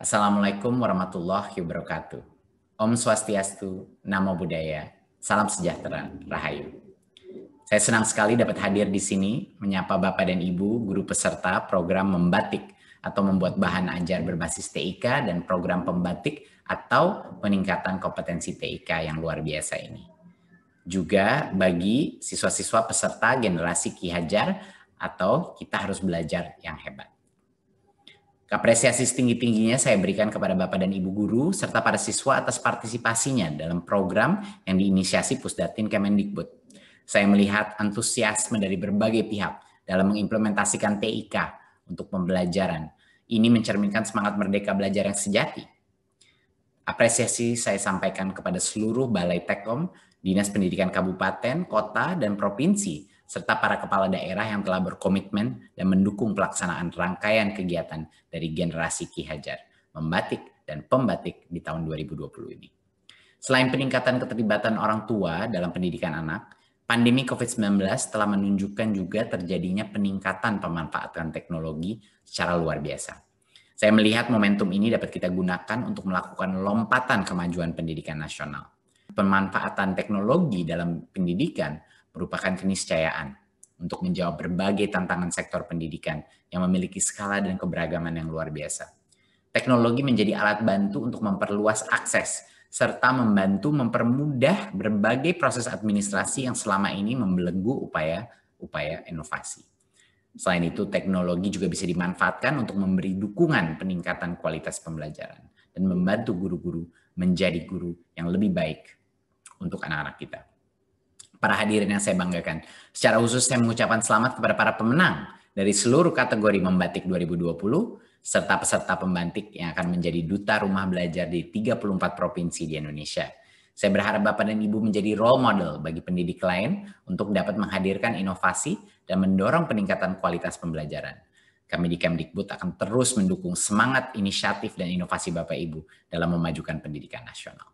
Assalamualaikum warahmatullahi wabarakatuh. Om Swastiastu, Namo Buddhaya, Salam Sejahtera, Rahayu. Saya senang sekali dapat hadir di sini menyapa Bapak dan Ibu, guru peserta program membatik atau membuat bahan ajar berbasis TIK dan program pembatik atau peningkatan kompetensi TIK yang luar biasa ini. Juga bagi siswa-siswa peserta generasi Ki Hajar atau kita harus belajar yang hebat. Apresiasi setinggi-tingginya saya berikan kepada Bapak dan Ibu guru serta para siswa atas partisipasinya dalam program yang diinisiasi Pusdatin Kemendikbud. Saya melihat antusiasme dari berbagai pihak dalam mengimplementasikan TIK untuk pembelajaran. Ini mencerminkan semangat merdeka belajar yang sejati. Apresiasi saya sampaikan kepada seluruh Balai Tekom, Dinas Pendidikan Kabupaten, Kota, dan Provinsi serta para kepala daerah yang telah berkomitmen dan mendukung pelaksanaan rangkaian kegiatan dari generasi Ki Hajar, membatik dan pembatik di tahun 2020 ini. Selain peningkatan keterlibatan orang tua dalam pendidikan anak, pandemi COVID-19 telah menunjukkan juga terjadinya peningkatan pemanfaatan teknologi secara luar biasa. Saya melihat momentum ini dapat kita gunakan untuk melakukan lompatan kemajuan pendidikan nasional. Pemanfaatan teknologi dalam pendidikan merupakan keniscayaan untuk menjawab berbagai tantangan sektor pendidikan yang memiliki skala dan keberagaman yang luar biasa. Teknologi menjadi alat bantu untuk memperluas akses serta membantu mempermudah berbagai proses administrasi yang selama ini membelenggu upaya upaya inovasi. Selain itu, teknologi juga bisa dimanfaatkan untuk memberi dukungan peningkatan kualitas pembelajaran dan membantu guru-guru menjadi guru yang lebih baik untuk anak-anak kita para hadirin yang saya banggakan. Secara khusus saya mengucapkan selamat kepada para pemenang dari seluruh kategori Membatik 2020 serta peserta pembatik yang akan menjadi duta rumah belajar di 34 provinsi di Indonesia. Saya berharap Bapak dan Ibu menjadi role model bagi pendidik lain untuk dapat menghadirkan inovasi dan mendorong peningkatan kualitas pembelajaran. Kami di Kemdikbud akan terus mendukung semangat inisiatif dan inovasi Bapak Ibu dalam memajukan pendidikan nasional.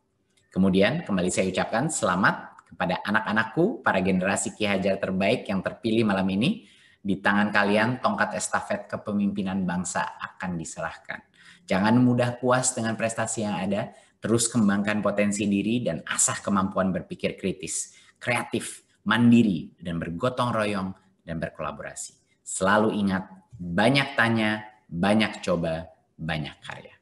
Kemudian kembali saya ucapkan selamat kepada anak-anakku, para generasi Ki Hajar terbaik yang terpilih malam ini, di tangan kalian tongkat estafet kepemimpinan bangsa akan diserahkan. Jangan mudah puas dengan prestasi yang ada, terus kembangkan potensi diri dan asah kemampuan berpikir kritis, kreatif, mandiri, dan bergotong royong dan berkolaborasi. Selalu ingat, banyak tanya, banyak coba, banyak karya.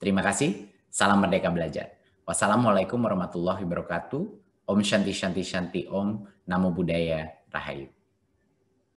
Terima kasih. Salam Merdeka Belajar. Wassalamualaikum warahmatullahi wabarakatuh. Om Shanti Shanti Shanti Om Namo Buddhaya Rahayu.